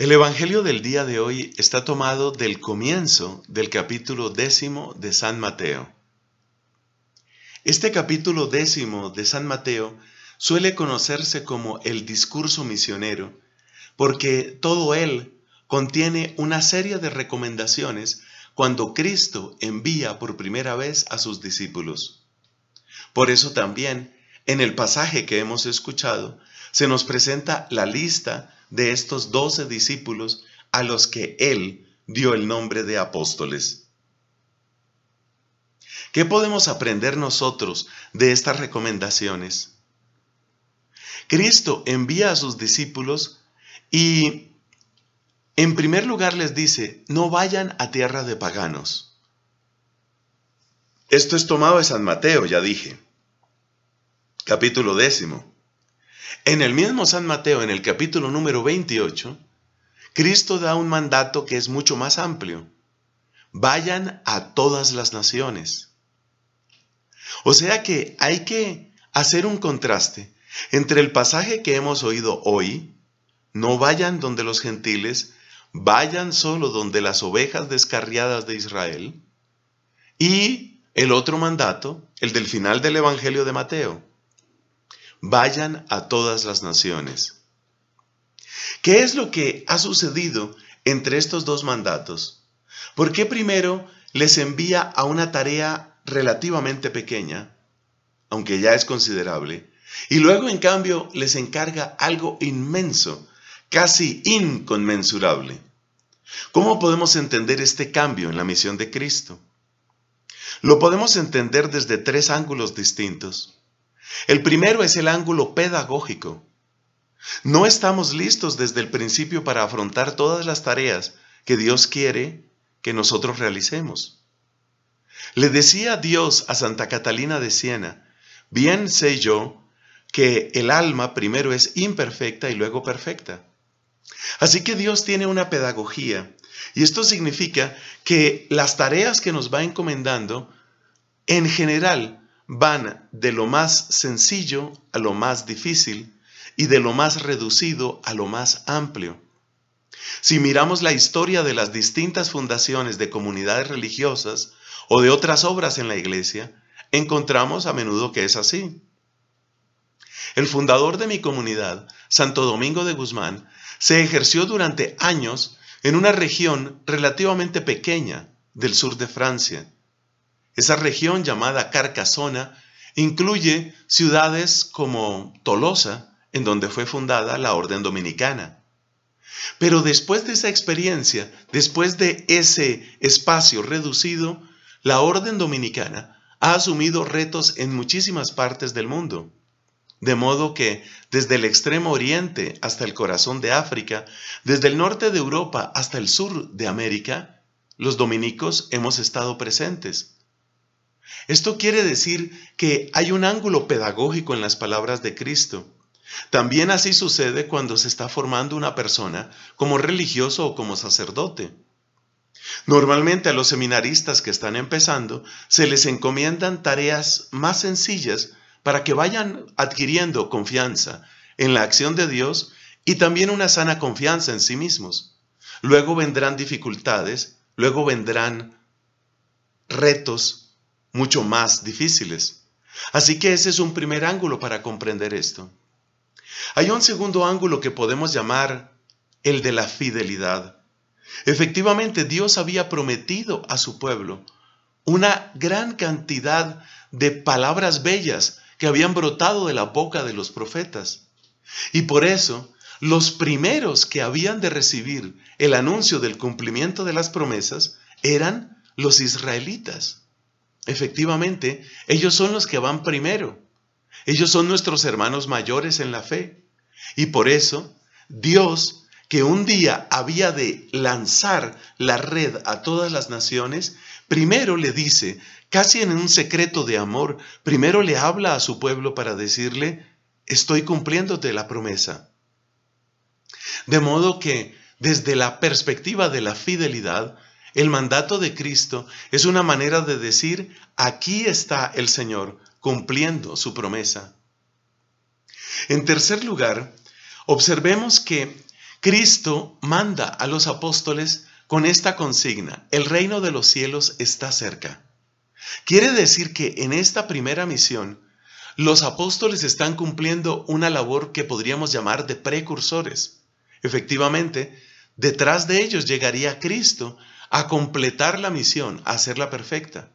El Evangelio del día de hoy está tomado del comienzo del capítulo décimo de San Mateo. Este capítulo décimo de San Mateo suele conocerse como el discurso misionero, porque todo él contiene una serie de recomendaciones cuando Cristo envía por primera vez a sus discípulos. Por eso también, en el pasaje que hemos escuchado, se nos presenta la lista de estos doce discípulos a los que él dio el nombre de apóstoles. ¿Qué podemos aprender nosotros de estas recomendaciones? Cristo envía a sus discípulos y en primer lugar les dice, no vayan a tierra de paganos. Esto es tomado de San Mateo, ya dije. Capítulo décimo. En el mismo San Mateo, en el capítulo número 28, Cristo da un mandato que es mucho más amplio. Vayan a todas las naciones. O sea que hay que hacer un contraste entre el pasaje que hemos oído hoy, no vayan donde los gentiles, vayan solo donde las ovejas descarriadas de Israel, y el otro mandato, el del final del Evangelio de Mateo vayan a todas las naciones. ¿Qué es lo que ha sucedido entre estos dos mandatos? ¿Por qué primero les envía a una tarea relativamente pequeña, aunque ya es considerable, y luego en cambio les encarga algo inmenso, casi inconmensurable? ¿Cómo podemos entender este cambio en la misión de Cristo? Lo podemos entender desde tres ángulos distintos. El primero es el ángulo pedagógico. No estamos listos desde el principio para afrontar todas las tareas que Dios quiere que nosotros realicemos. Le decía Dios a Santa Catalina de Siena, bien sé yo que el alma primero es imperfecta y luego perfecta. Así que Dios tiene una pedagogía y esto significa que las tareas que nos va encomendando en general van de lo más sencillo a lo más difícil y de lo más reducido a lo más amplio. Si miramos la historia de las distintas fundaciones de comunidades religiosas o de otras obras en la iglesia, encontramos a menudo que es así. El fundador de mi comunidad, Santo Domingo de Guzmán, se ejerció durante años en una región relativamente pequeña del sur de Francia, esa región llamada Carcasona incluye ciudades como Tolosa, en donde fue fundada la Orden Dominicana. Pero después de esa experiencia, después de ese espacio reducido, la Orden Dominicana ha asumido retos en muchísimas partes del mundo. De modo que desde el extremo oriente hasta el corazón de África, desde el norte de Europa hasta el sur de América, los dominicos hemos estado presentes. Esto quiere decir que hay un ángulo pedagógico en las palabras de Cristo. También así sucede cuando se está formando una persona como religioso o como sacerdote. Normalmente a los seminaristas que están empezando se les encomiendan tareas más sencillas para que vayan adquiriendo confianza en la acción de Dios y también una sana confianza en sí mismos. Luego vendrán dificultades, luego vendrán retos, mucho más difíciles. Así que ese es un primer ángulo para comprender esto. Hay un segundo ángulo que podemos llamar el de la fidelidad. Efectivamente, Dios había prometido a su pueblo una gran cantidad de palabras bellas que habían brotado de la boca de los profetas. Y por eso, los primeros que habían de recibir el anuncio del cumplimiento de las promesas eran los israelitas. Efectivamente, ellos son los que van primero. Ellos son nuestros hermanos mayores en la fe. Y por eso, Dios, que un día había de lanzar la red a todas las naciones, primero le dice, casi en un secreto de amor, primero le habla a su pueblo para decirle, estoy cumpliéndote la promesa. De modo que, desde la perspectiva de la fidelidad, el mandato de Cristo es una manera de decir, aquí está el Señor cumpliendo su promesa. En tercer lugar, observemos que Cristo manda a los apóstoles con esta consigna, el reino de los cielos está cerca. Quiere decir que en esta primera misión, los apóstoles están cumpliendo una labor que podríamos llamar de precursores. Efectivamente, detrás de ellos llegaría Cristo a completar la misión, a hacerla perfecta.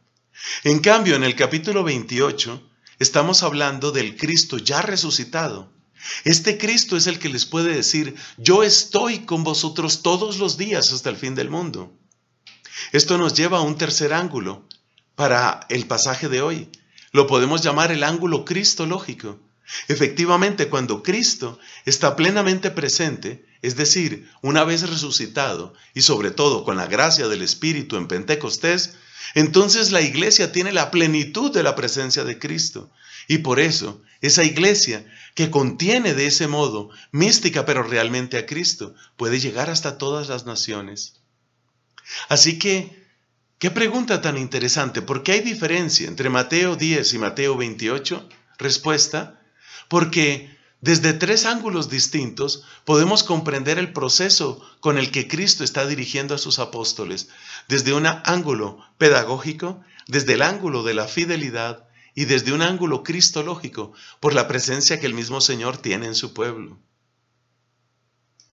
En cambio, en el capítulo 28 estamos hablando del Cristo ya resucitado. Este Cristo es el que les puede decir, yo estoy con vosotros todos los días hasta el fin del mundo. Esto nos lleva a un tercer ángulo para el pasaje de hoy. Lo podemos llamar el ángulo cristológico. Efectivamente, cuando Cristo está plenamente presente, es decir, una vez resucitado y sobre todo con la gracia del Espíritu en Pentecostés, entonces la iglesia tiene la plenitud de la presencia de Cristo. Y por eso, esa iglesia que contiene de ese modo, mística pero realmente a Cristo, puede llegar hasta todas las naciones. Así que, qué pregunta tan interesante, ¿por qué hay diferencia entre Mateo 10 y Mateo 28? Respuesta, porque desde tres ángulos distintos podemos comprender el proceso con el que Cristo está dirigiendo a sus apóstoles, desde un ángulo pedagógico, desde el ángulo de la fidelidad y desde un ángulo cristológico por la presencia que el mismo Señor tiene en su pueblo.